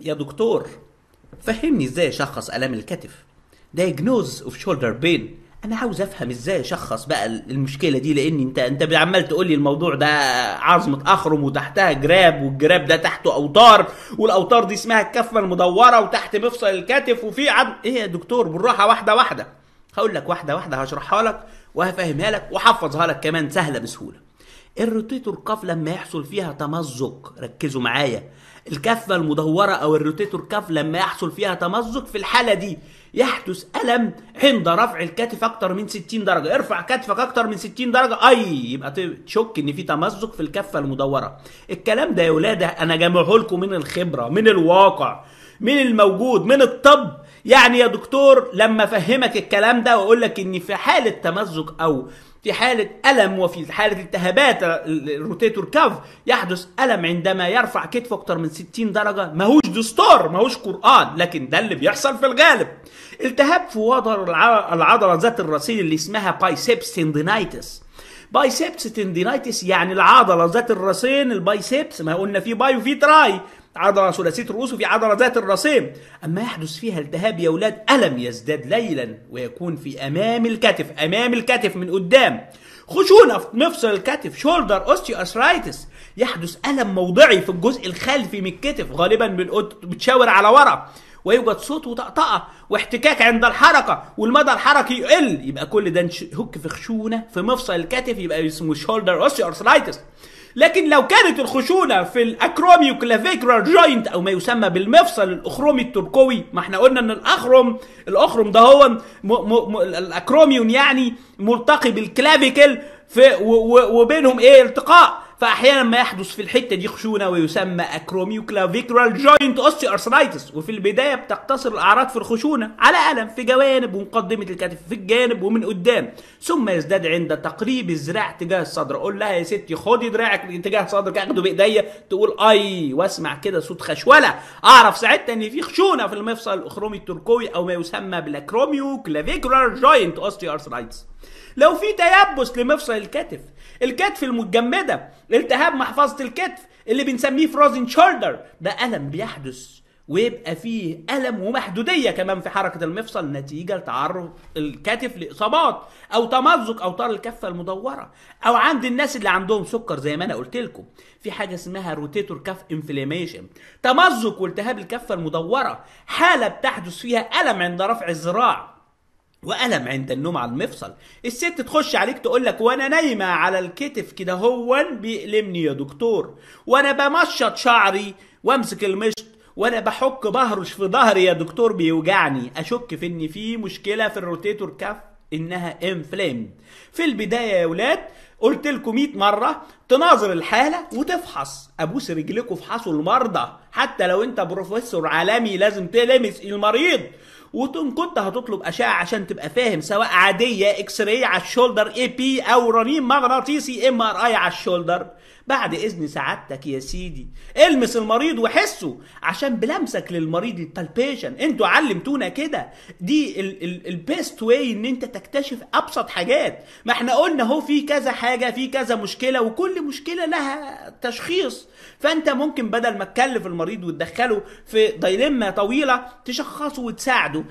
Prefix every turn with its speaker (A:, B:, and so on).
A: يا دكتور فهمني ازاي اشخص الام الكتف diagnose of shoulder pain انا عاوز افهم ازاي اشخص بقى المشكله دي لان انت انت عمال تقول لي الموضوع ده عظمه اخرم وتحتها جراب والجراب ده تحته اوتار والاوتار دي اسمها الكفه المدوره وتحت مفصل الكتف وفي عض ايه يا دكتور بالراحه واحده واحده هقول لك واحده واحده هشرحها لك وهفهمها لك وحفظها لك كمان سهله بسهوله الروتيتور كاف لما يحصل فيها تمزق ركزوا معايا الكفة المدورة أو الروتيتور كاف لما يحصل فيها تمزق في الحالة دي يحدث ألم عند رفع الكتف أكتر من 60 درجة ارفع كتفك أكتر من 60 درجة أي يبقى تشك إن في تمزق في الكفة المدورة الكلام ده يا ولادة أنا جامعه لكم من الخبرة من الواقع من الموجود من الطب يعني يا دكتور لما فهمك الكلام ده واقول لك ان في حاله تمزق او في حالة ألم وفي حالة التهابات الروتيتور كاف يحدث ألم عندما يرفع كتفه أكتر من 60 درجة ماهوش دستور ماهوش قرآن لكن ده اللي بيحصل في الغالب التهاب في وضع العضلة ذات الرصيد اللي اسمها بايسبس سندنايتس بايسبس تندينايتس يعني العضله ذات الراسين البايسبس ما قلنا في باي وفي تراي عضله ثلاثيه الرؤوس وفي عضله ذات الراسين اما يحدث فيها التهاب يا اولاد الم يزداد ليلا ويكون في امام الكتف امام الكتف من قدام خشونة في مفصل الكتف شولدر اوستيو ارثرايتس يحدث ألم موضعي في الجزء الخلفي من الكتف غالبا بتشاور على ورا ويوجد صوت وطقطقه واحتكاك عند الحركه والمدى الحركي يقل يبقى كل ده هوك في خشونه في مفصل الكتف يبقى اسمه شولدر اوسي ارثرايتس لكن لو كانت الخشونه في الاكروميو كلافيكرال جوينت او ما يسمى بالمفصل الاخرومي التركوي ما احنا قلنا ان الاخرم الاخرم ده هو م م م الاكروميون يعني ملتقي بالكلافيكل في وبينهم ايه التقاء فاحيانا ما يحدث في الحته دي خشونه ويسمى اكروميوكلافيكرال جوينت اوستي ارثرايتس وفي البدايه بتقتصر الاعراض في الخشونه على الم في جوانب ومقدمه الكتف في الجانب ومن قدام ثم يزداد عند تقريب الذراع تجاه الصدر اقول لها يا ستي خدي دراعك تجاه صدرك اخده بايديا تقول اي واسمع كده صوت خشوله اعرف ساعتها ان في خشونه في المفصل الاخرومي التركوي او ما يسمى بالاكروميوكلافيكرال جوينت اوستي ارثرايتس لو في تيبس لمفصل الكتف الكتف المتجمدة التهاب محفظة الكتف اللي بنسميه فروزن شولدر ده ألم بيحدث ويبقى فيه ألم ومحدودية كمان في حركة المفصل نتيجة لتعرض الكتف لإصابات أو تمزق أوتار الكفة المدورة أو عند الناس اللي عندهم سكر زي ما أنا قلت لكم في حاجة اسمها روتيتور كاف انفليميشن تمزق والتهاب الكفة المدورة حالة بتحدث فيها ألم عند رفع الذراع وألم عند النوم على المفصل الست تخش عليك تقول لك وانا نايمة على الكتف كده هو بيألمني يا دكتور وانا بمشط شعري وامسك المشط وانا بحك بهرش في ظهري يا دكتور بيوجعني اشك في ان في مشكلة في الروتيتور كف انها انفلامد في البداية يا ولاد قلت لكم 100 مرة تناظر الحالة وتفحص ابوس رجلكم افحصوا المرضى حتى لو انت بروفيسور عالمي لازم تلمس المريض وان كنت هتطلب اشعه عشان تبقى فاهم سواء عاديه اكس راي على الشولدر اي بي او رنين مغناطيسي ام ار اي على الشولدر بعد اذن سعادتك يا سيدي المس المريض وحسه عشان بلمسك للمريض البالبيشن انتوا علمتونا كده دي البيست واي ان انت تكتشف ابسط حاجات ما احنا قلنا اهو في كذا حاجه في كذا مشكله وكل مشكله لها تشخيص فانت ممكن بدل ما تكلف المريض وتدخله في دايلما طويله تشخصه وتساعده